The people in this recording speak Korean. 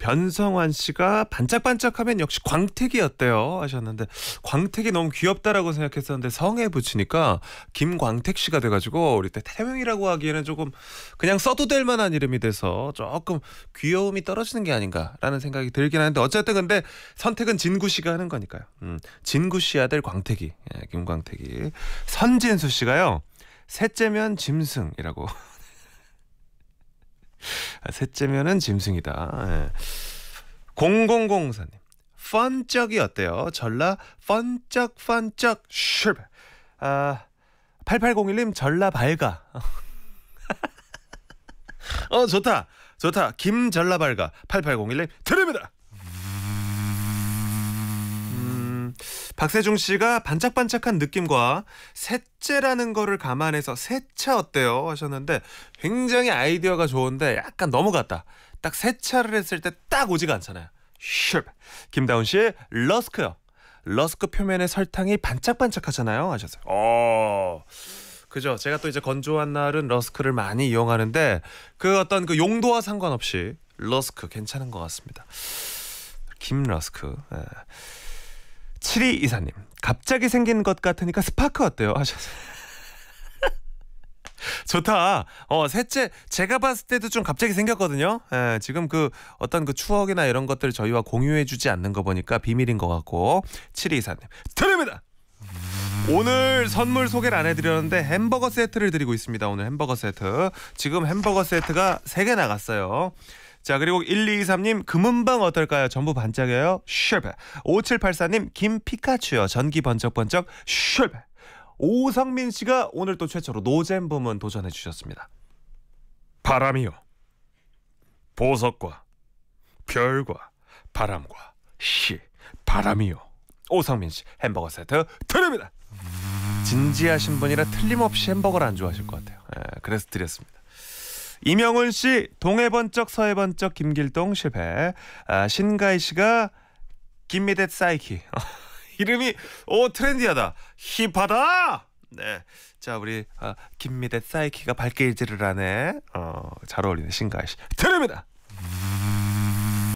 변성환 씨가 반짝반짝하면 역시 광택이었대요 하셨는데 광택이 너무 귀엽다라고 생각했었는데 성에 붙이니까 김광택 씨가 돼가지고 우리 때 태명이라고 하기에는 조금 그냥 써도 될 만한 이름이 돼서 조금 귀여움이 떨어지는 게 아닌가라는 생각이 들긴 하는데 어쨌든 근데 선택은 진구 씨가 하는 거니까요. 음, 진구 씨 아들 광택이 예, 김광택이 선진수 씨가요 셋째면 짐승이라고. 아, 셋째면은 짐승이다. 예. 0004님. 펀쩍이 어때요? 전라 펀쩍 펀쩍 슈. 베아 8801님 전라 발가. 어 좋다 좋다 김전라 발가 8801님 드립니다. 박세중 씨가 반짝반짝한 느낌과 셋째라는 거를 감안해서 세차 어때요? 하셨는데 굉장히 아이디어가 좋은데 약간 넘어갔다. 딱 세차를 했을 때 딱 오지가 않잖아요. 슉. 김다운 씨 러스크요. 러스크 표면에 설탕이 반짝반짝하잖아요. 하셨어요. 어. 그죠. 제가 또 이제 건조한 날은 러스크를 많이 이용하는데 그 어떤 그 용도와 상관없이 러스크 괜찮은 것 같습니다. 김 러스크. 예. 7위 이사님 갑자기 생긴 것 같으니까 스파크 어때요 하셨어요. 좋다. 어, 셋째, 제가 봤을 때도 좀 갑자기 생겼거든요. 에, 예, 지금 그 어떤 그 추억이나 이런 것들을 저희와 공유해주지 않는 거 보니까 비밀인 것 같고. 7 2이사님 드립니다! 오늘 선물 소개를 안 해드렸는데 햄버거 세트를 드리고 있습니다. 오늘 햄버거 세트. 지금 햄버거 세트가 3개 나갔어요. 자, 그리고 1223님, 금은방 어떨까요? 전부 반짝여요. 쉐베. 5784님, 김피카츄요. 전기 번쩍번쩍. 쉐베. 오성민 씨가 오늘 또 최초로 노잼 부문 도전해 주셨습니다. 바람이요. 보석과 별과 바람과 시 바람이요. 오성민 씨 햄버거 세트 드립니다. 진지하신 분이라 틀림없이 햄버거를 안 좋아하실 것 같아요. 예, 그래서 드렸습니다. 이명훈 씨 동해 번쩍 서해 번쩍 김길동 실패. 아, 신가희 씨가 김미댓 사이키. 이름이 오 트렌디하다. 힙하다. 네. 자 우리 아, 김미댓 사이키가 밝게 일지를 하네. 어, 잘 어울리는 신가희 씨. 드립니다.